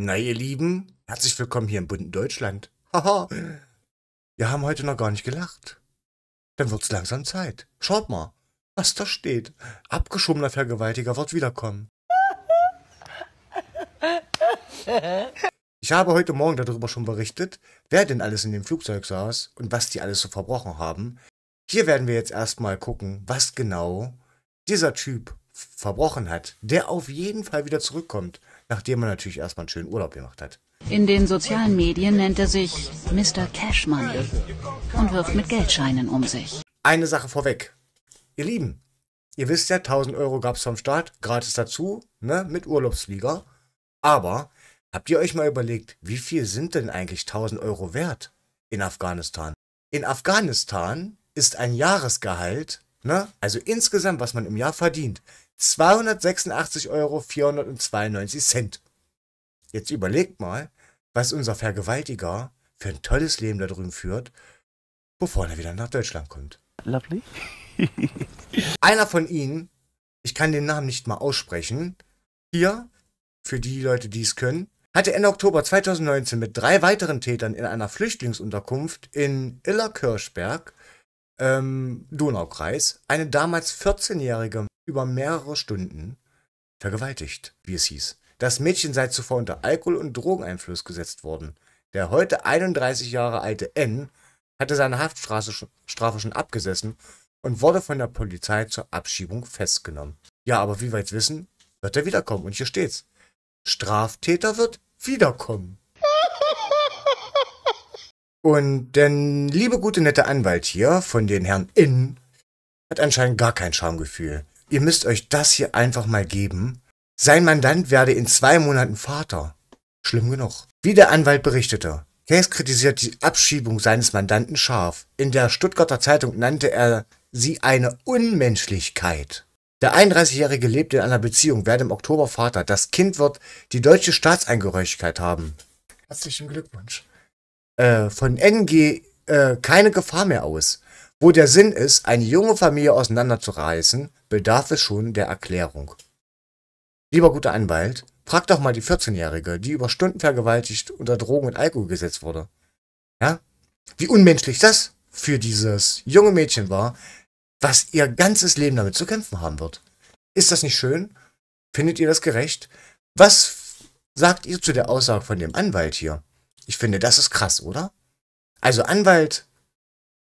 Na, ihr Lieben, herzlich willkommen hier im bunten Deutschland. Haha, wir haben heute noch gar nicht gelacht. Dann wird's langsam Zeit. Schaut mal, was da steht. Abgeschobener Vergewaltiger wird wiederkommen. Ich habe heute Morgen darüber schon berichtet, wer denn alles in dem Flugzeug saß und was die alles so verbrochen haben. Hier werden wir jetzt erstmal gucken, was genau dieser Typ verbrochen hat, der auf jeden Fall wieder zurückkommt nachdem er natürlich erstmal einen schönen Urlaub gemacht hat. In den sozialen Medien nennt er sich Mr. Cash Money und wirft mit Geldscheinen um sich. Eine Sache vorweg. Ihr Lieben, ihr wisst ja, 1000 Euro gab es vom Staat, gratis dazu, ne, mit Urlaubsflieger. Aber habt ihr euch mal überlegt, wie viel sind denn eigentlich 1000 Euro wert in Afghanistan? In Afghanistan ist ein Jahresgehalt Ne? Also insgesamt, was man im Jahr verdient. 286,492 Euro. Jetzt überlegt mal, was unser Vergewaltiger für ein tolles Leben da drüben führt, bevor er wieder nach Deutschland kommt. Lovely. Einer von ihnen, ich kann den Namen nicht mal aussprechen, hier, für die Leute, die es können, hatte Ende Oktober 2019 mit drei weiteren Tätern in einer Flüchtlingsunterkunft in Illerkirchberg ähm, Donaukreis eine damals 14-Jährige über mehrere Stunden vergewaltigt, wie es hieß. Das Mädchen sei zuvor unter Alkohol- und Drogeneinfluss gesetzt worden. Der heute 31 Jahre alte N hatte seine Haftstrafe schon abgesessen und wurde von der Polizei zur Abschiebung festgenommen. Ja, aber wie wir jetzt wissen, wird er wiederkommen. Und hier steht's. Straftäter wird wiederkommen. Und der liebe gute nette Anwalt hier von den Herren Innen hat anscheinend gar kein Schamgefühl. Ihr müsst euch das hier einfach mal geben. Sein Mandant werde in zwei Monaten Vater. Schlimm genug. Wie der Anwalt berichtete, Case kritisiert die Abschiebung seines Mandanten scharf. In der Stuttgarter Zeitung nannte er sie eine Unmenschlichkeit. Der 31-Jährige lebt in einer Beziehung, werde im Oktober Vater. Das Kind wird die deutsche Staatsangehörigkeit haben. Herzlichen Glückwunsch äh, von NG äh, keine Gefahr mehr aus. Wo der Sinn ist, eine junge Familie auseinanderzureißen, bedarf es schon der Erklärung. Lieber guter Anwalt, frag doch mal die 14-Jährige, die über Stunden vergewaltigt unter Drogen und Alkohol gesetzt wurde. Ja? Wie unmenschlich das für dieses junge Mädchen war, was ihr ganzes Leben damit zu kämpfen haben wird. Ist das nicht schön? Findet ihr das gerecht? Was sagt ihr zu der Aussage von dem Anwalt hier? Ich finde, das ist krass, oder? Also Anwalt.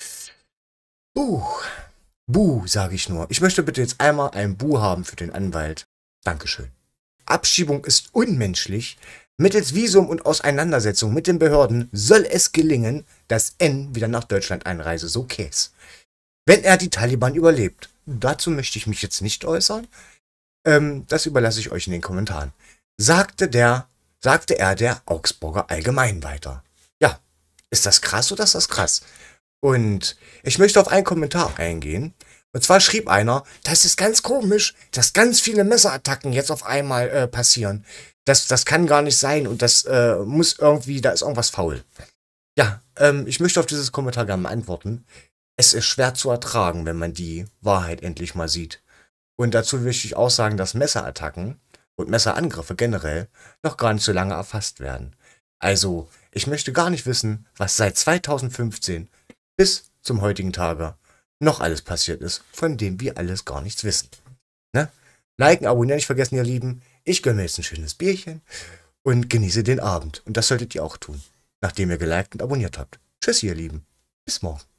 Uh, Buh. Buh, sage ich nur. Ich möchte bitte jetzt einmal ein Buh haben für den Anwalt. Dankeschön. Abschiebung ist unmenschlich. Mittels Visum und Auseinandersetzung mit den Behörden soll es gelingen, dass N wieder nach Deutschland einreise, so Käse. Wenn er die Taliban überlebt. Dazu möchte ich mich jetzt nicht äußern. Ähm, das überlasse ich euch in den Kommentaren. Sagte der sagte er der Augsburger Allgemein weiter. Ja, ist das krass oder ist das krass? Und ich möchte auf einen Kommentar eingehen. Und zwar schrieb einer, das ist ganz komisch, dass ganz viele Messerattacken jetzt auf einmal äh, passieren. Das, das kann gar nicht sein und das äh, muss irgendwie, da ist irgendwas faul. Ja, ähm, ich möchte auf dieses Kommentar gerne antworten. Es ist schwer zu ertragen, wenn man die Wahrheit endlich mal sieht. Und dazu möchte ich auch sagen, dass Messerattacken und Messerangriffe generell noch gar nicht so lange erfasst werden. Also, ich möchte gar nicht wissen, was seit 2015 bis zum heutigen Tage noch alles passiert ist, von dem wir alles gar nichts wissen. Ne? Liken, abonnieren nicht vergessen, ihr Lieben. Ich gönne mir jetzt ein schönes Bierchen und genieße den Abend. Und das solltet ihr auch tun, nachdem ihr geliked und abonniert habt. Tschüss, ihr Lieben. Bis morgen.